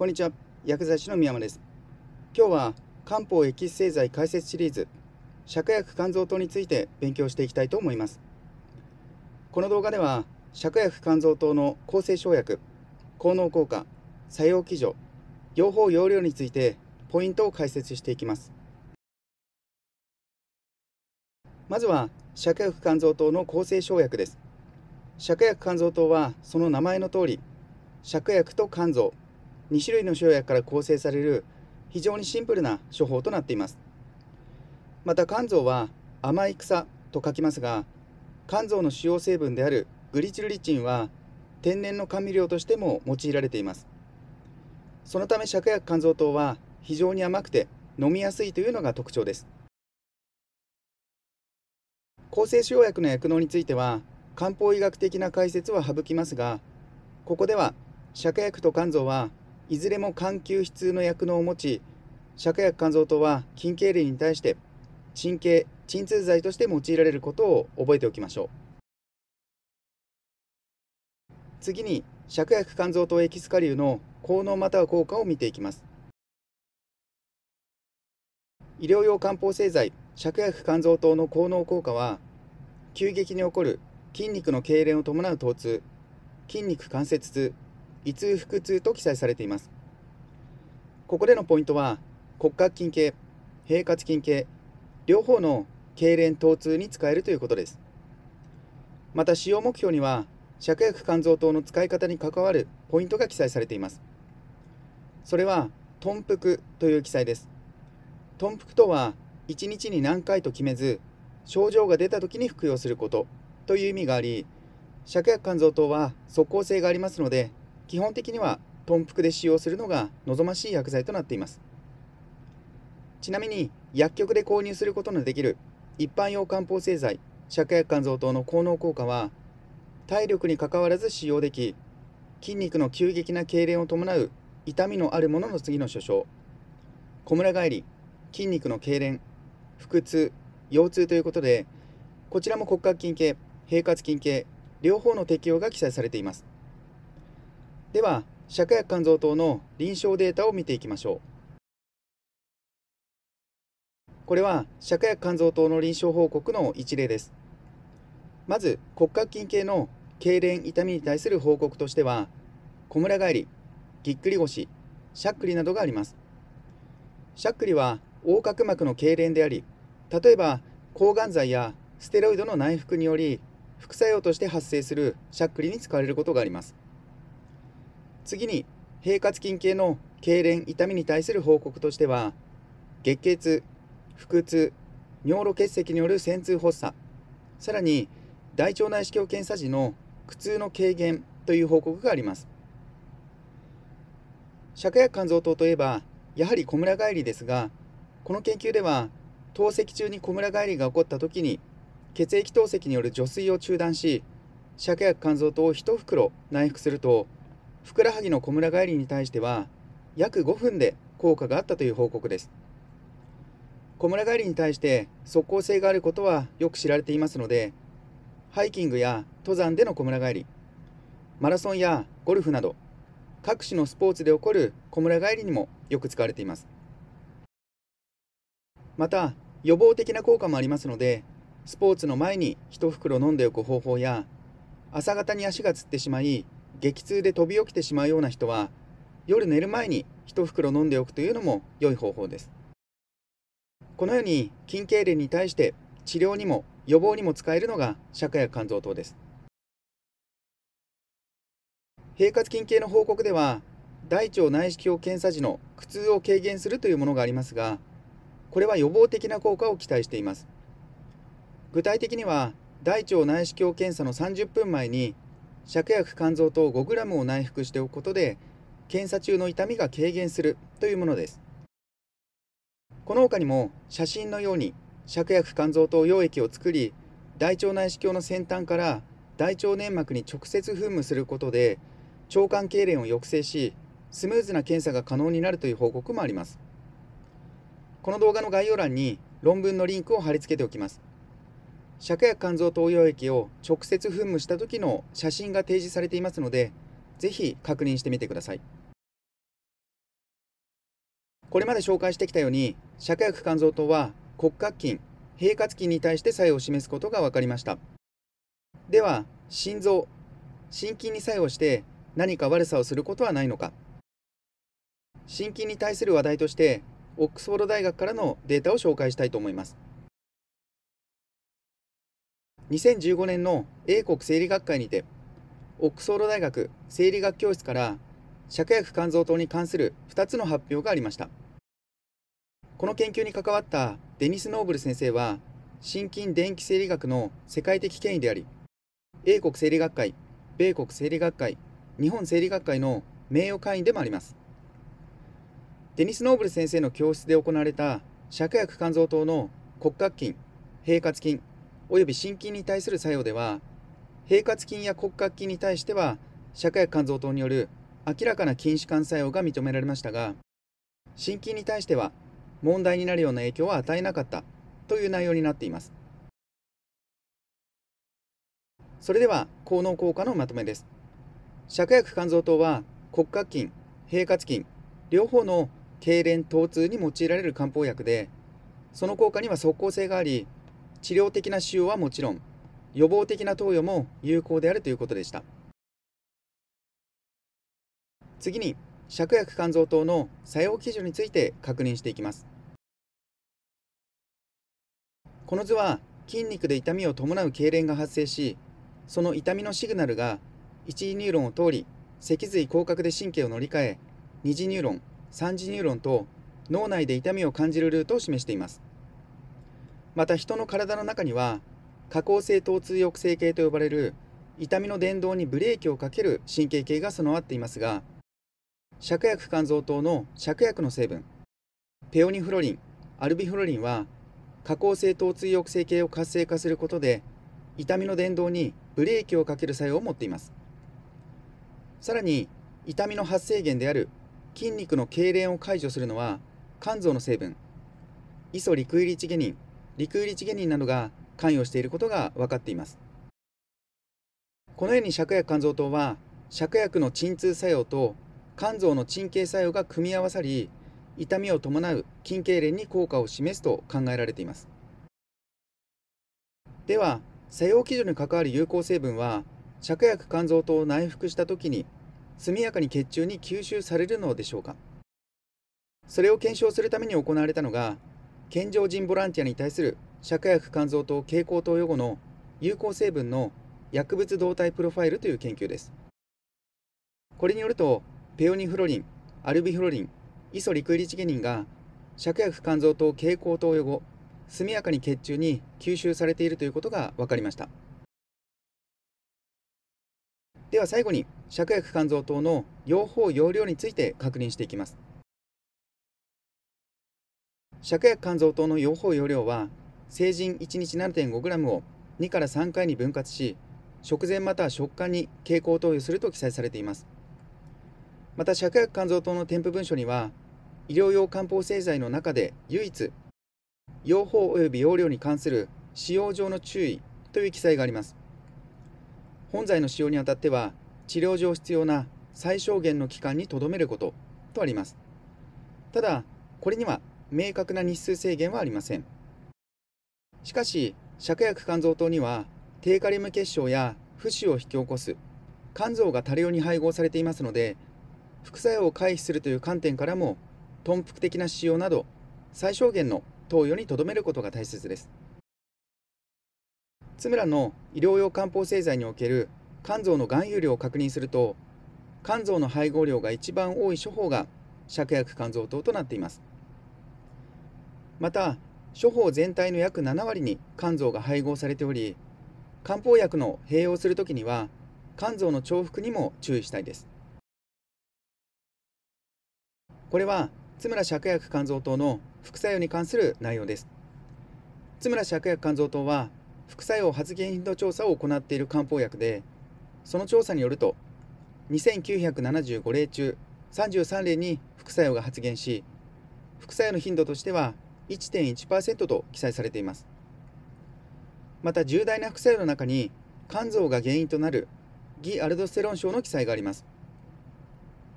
こんにちは薬剤師の宮間です今日は漢方エキス製剤解説シリーズ芍薬肝臓糖について勉強していきたいと思いますこの動画では芍薬肝臓糖の抗生生薬効能効果作用基準用法用量についてポイントを解説していきますまずは芍薬肝臓糖の抗生生薬です芍薬肝臓糖はその名前の通り芍薬と肝臓2種類の生薬から構成される非常にシンプルな処方となっていますまた肝臓は甘い草と書きますが肝臓の主要成分であるグリチルリチンは天然の甘味料としても用いられていますそのため芍薬肝臓糖は非常に甘くて飲みやすいというのが特徴です抗生腫瘍薬の薬能については漢方医学的な解説は省きますがここでは芍薬と肝臓はいずれも緩急筆通の薬能を持ち芍薬肝臓糖は筋痙攣に対して鎮経鎮痛剤として用いられることを覚えておきましょう次に芍薬肝臓糖エキスカリウの効能または効果を見ていきます医療用漢方製剤芍薬肝臓糖の効能効果は急激に起こる筋肉の痙攣を伴う疼痛筋肉関節痛胃痛腹痛と記載されていますここでのポイントは骨格筋系平滑筋系両方の痙攣疼痛に使えるということですまた使用目標には芍薬肝臓等の使い方に関わるポイントが記載されていますそれは豚腹という記載です豚腹とは1日に何回と決めず症状が出た時に服用することという意味があり芍薬肝臓等は即効性がありますので基本的には豚腹で使用するのが望ましい薬剤となっていますちなみに薬局で購入することのできる一般用漢方製剤芍薬肝臓等の効能効果は体力にかかわらず使用でき筋肉の急激な痙攣を伴う痛みのあるものの次の所掌こむら返り筋肉の痙攣腹痛腰痛ということでこちらも骨格筋系平滑筋系両方の適用が記載されていますでは芍薬肝臓等の臨床データを見ていきましょうこれは芍薬肝臓等の臨床報告の一例ですまず骨格筋系の痙攣痛みに対する報告としてはこむら返りぎっくり腰しゃっくりなどがありますしゃっくりは横隔膜の痙攣であり例えば抗がん剤やステロイドの内服により副作用として発生するしゃっくりに使われることがあります次に、平滑筋系の痙攣痛みに対する報告としては、月経痛、腹痛、尿路結石による潜痛発作、さらに大腸内視鏡検査時の苦痛の軽減という報告があります。芍薬肝臓等といえば、やはり小村帰りですが、この研究では、透析中に小村返りが起こった時に、血液透析による除水を中断し、芍薬肝臓等を1袋内服すると、ふくらはぎのこむら返りに対しては約5分で効果があったという報告ですこむら返りに対して即効性があることはよく知られていますのでハイキングや登山でのこむら返りマラソンやゴルフなど各種のスポーツで起こるこむら返りにもよく使われていますまた予防的な効果もありますのでスポーツの前に1袋飲んでおく方法や朝方に足がつってしまい激痛で飛び起きてしまうような人は夜寝る前に一袋飲んでおくというのも良い方法ですこのように筋痙攣に対して治療にも予防にも使えるのが芍薬肝臓糖です平滑筋系の報告では大腸内視鏡検査時の苦痛を軽減するというものがありますがこれは予防的な効果を期待しています具体的には大腸内視鏡検査の30分前に芍薬肝臓糖 5g を内服しておくことで検査中の痛みが軽減するというものですこの他にも写真のように芍薬肝臓糖溶液を作り大腸内視鏡の先端から大腸粘膜に直接噴霧することで腸管痙攣を抑制しスムーズな検査が可能になるという報告もありますこの動画の概要欄に論文のリンクを貼り付けておきます芍薬肝臓投与液を直接噴霧した時の写真が提示されていますので、ぜひ確認してみてください。これまで紹介してきたように、芍薬肝臓糖は骨格筋、平滑筋に対して作用を示すことが分かりました。では、心臓、心筋に作用して何か悪さをすることはないのか。心筋に対する話題として、オックスフォード大学からのデータを紹介したいと思います。2015年の英国生理学会にてオックソード大学生理学教室から芍薬肝臓糖に関する2つの発表がありましたこの研究に関わったデニス・ノーブル先生は心筋電気生理学の世界的権威であり英国生理学会米国生理学会日本生理学会の名誉会員でもありますデニス・ノーブル先生の教室で行われた芍薬肝臓糖の骨格筋平滑筋及び心筋に対する作用では、平滑筋や骨格筋に対しては、社会肝臓等による明らかな筋弛緩作用が認められましたが、心筋に対しては問題になるような影響は与えなかったという内容になっています。それでは、効能効果のまとめです。芍薬肝臓等は骨格筋、平滑筋、両方の痙攣、疼痛に用いられる漢方薬で、その効果には即効性があり、治療的な使用はもちろん予防的な投与も有効であるということでした次に芍薬肝臓等の作用基準について確認していきますこの図は筋肉で痛みを伴う痙攣が発生しその痛みのシグナルが1次ニューロンを通り脊髄広角で神経を乗り換え2次ニューロン3次ニューロンと脳内で痛みを感じるルートを示していますまた人の体の中には下行性疼痛抑制系と呼ばれる痛みの伝導にブレーキをかける神経系が備わっていますが芍薬肝臓糖の芍薬の成分ペオニフロリンアルビフロリンは下行性疼痛抑制系を活性化することで痛みの伝導にブレーキをかける作用を持っていますさらに痛みの発生源である筋肉の痙攣を解除するのは肝臓の成分イソリクイリチゲニン陸売り地下人などが関与していることが分かっていますこのように芍薬肝臓糖は芍薬の鎮痛作用と肝臓の鎮経作用が組み合わさり痛みを伴う筋痙攣に効果を示すと考えられていますでは作用基準に関わる有効成分は芍薬肝臓糖を内服した時に速やかに血中に吸収されるのでしょうかそれを検証するために行われたのが健常人ボランティアに対する芍薬肝臓と蛍光灯予後の有効成分の薬物動態プロファイルという研究です。これによると、ペオニフロリン、アルビフロリン、イソリクイリチゲニンが芍薬肝臓と蛍光灯予後、速やかに血中に吸収されているということが分かりました。では最後に、芍薬肝臓等の用法・用量について確認していきます。芍薬肝臓糖の用法用量は成人1日 7.5g を2から3回に分割し食前または食感に経口投与すると記載されていますまた芍薬肝臓糖の添付文書には医療用漢方製剤の中で唯一用法及び用量に関する使用上の注意という記載があります本剤の使用にあたっては治療上必要な最小限の期間にとどめることとありますただこれには明確な日数制限はありませんしかし芍薬肝臓糖には低カリウム結晶や浮腫を引き起こす肝臓が多量に配合されていますので副作用を回避するという観点からも頓服的な使用など最小限の投与にとどめることが大切です津村の医療用漢方製剤における肝臓の含有量を確認すると肝臓の配合量が一番多い処方が芍薬肝臓糖となっていますまた処方全体の約7割に肝臓が配合されており漢方薬の併用するときには肝臓の重複にも注意したいですこれは津村芍薬肝臓糖の副作用に関する内容です津村芍薬肝臓糖は副作用発現頻度調査を行っている漢方薬でその調査によると2975例中33例に副作用が発現し副作用の頻度としては1.1%と記載されていますまた重大な副作用の中に肝臓が原因となるギアルドステロン症の記載があります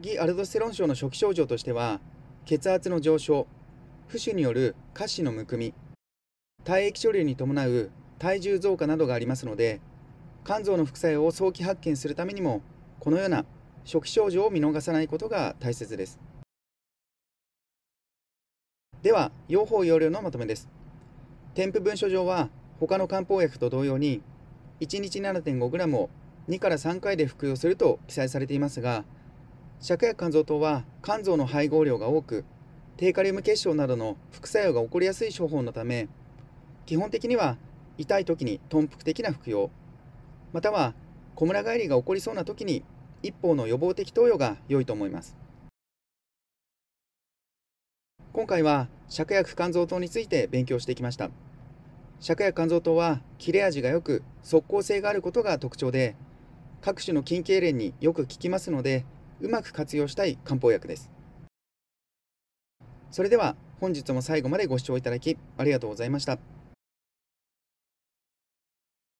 ギアルドステロン症の初期症状としては血圧の上昇浮腫による下肢のむくみ体液処理に伴う体重増加などがありますので肝臓の副作用を早期発見するためにもこのような初期症状を見逃さないことが大切です。では、用法用量のまとめです。添付文書上は、他の漢方薬と同様に、1日 7.5g を2から3回で服用すると記載されていますが、芍薬肝臓糖は肝臓の配合量が多く、低カリウム結晶などの副作用が起こりやすい処方のため、基本的には痛い時に頓服的な服用、または小村返りが起こりそうな時に一方の予防的投与が良いと思います。今回は芍薬肝臓糖について勉強してきました芍薬肝臓糖は切れ味が良く即効性があることが特徴で各種の筋痙攣によく効きますのでうまく活用したい漢方薬ですそれでは本日も最後までご視聴いただきありがとうございました